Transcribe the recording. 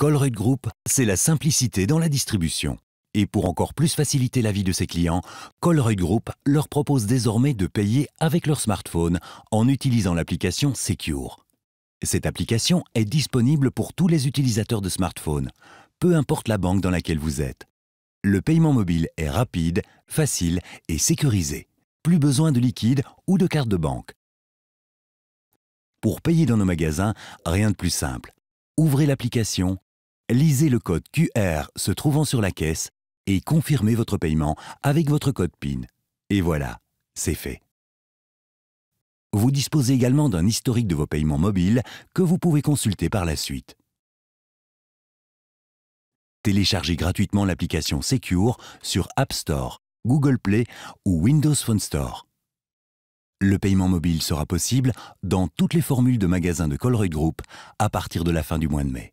Colruyt Group, c'est la simplicité dans la distribution. Et pour encore plus faciliter la vie de ses clients, Colruyt Group leur propose désormais de payer avec leur smartphone en utilisant l'application Secure. Cette application est disponible pour tous les utilisateurs de smartphone, peu importe la banque dans laquelle vous êtes. Le paiement mobile est rapide, facile et sécurisé. Plus besoin de liquide ou de carte de banque. Pour payer dans nos magasins, rien de plus simple. Ouvrez l'application, lisez le code QR se trouvant sur la caisse et confirmez votre paiement avec votre code PIN. Et voilà, c'est fait. Vous disposez également d'un historique de vos paiements mobiles que vous pouvez consulter par la suite. Téléchargez gratuitement l'application Secure sur App Store, Google Play ou Windows Phone Store. Le paiement mobile sera possible dans toutes les formules de magasins de Colruyt Group à partir de la fin du mois de mai.